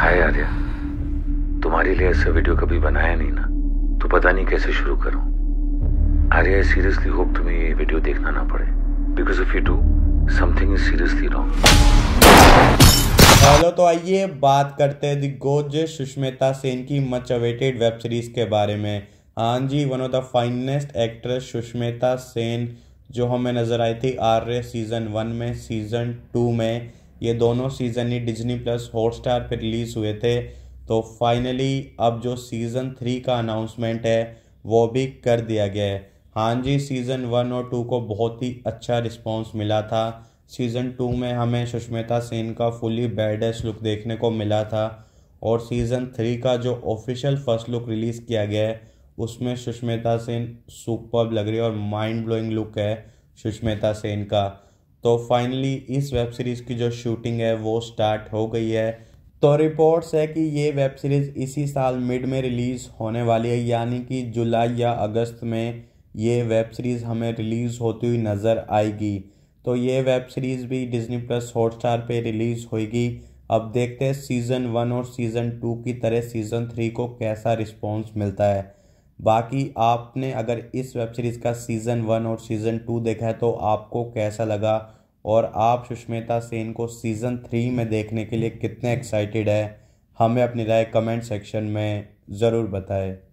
हाय आर्या तुम्हारे लिए ऐसा वीडियो कभी बनाया नहीं ना तो पता नहीं कैसे शुरू करूं आर्या सीरियसली होप तुम्हें ये वीडियो देखना ना पड़े because if you do something is seriously wrong hello तो आइए बात करते हैं दी गोज सुष्मिता सेन की मच अवेटेड वेब सीरीज़ के बारे में हाँ जी one of the finest actress Sushmita Sen जो हमें नज़र आई थी आर्य सीज़न वन में सीज़न टू में ये दोनों सीज़न ही डिजनी प्लस हॉटस्टार पर रिलीज़ हुए थे तो फाइनली अब जो सीज़न थ्री का अनाउंसमेंट है वो भी कर दिया गया है हाँ जी सीज़न वन और टू को बहुत ही अच्छा रिस्पॉन्स मिला था सीज़न टू में हमें सुष्मिता सेन का फुली बैडेस्ट लुक देखने को मिला था और सीज़न थ्री का जो ऑफिशियल फर्स्ट लुक रिलीज़ किया गया है उसमें सुष्मिता सेन सुपर लग रही है और माइंड ब्लोइंग लुक है सुष्मिता सेन का तो फाइनली इस वेब सीरीज़ की जो शूटिंग है वो स्टार्ट हो गई है तो रिपोर्ट्स है कि ये वेब सीरीज़ इसी साल मिड में रिलीज़ होने वाली है यानी कि जुलाई या अगस्त में ये वेब सीरीज़ हमें रिलीज़ होती हुई नज़र आएगी तो ये वेब सीरीज़ भी डिज्नी प्लस हॉटस्टार पे रिलीज़ होगी अब देखते हैं सीज़न वन और सीज़न टू की तरह सीज़न थ्री को कैसा रिस्पॉन्स मिलता है बाकी आपने अगर इस वेब सीरीज़ का सीज़न वन और सीज़न टू देखा है तो आपको कैसा लगा और आप सुष्मिता सेन को सीज़न थ्री में देखने के लिए कितने एक्साइटेड है हमें अपनी राय कमेंट सेक्शन में ज़रूर बताएं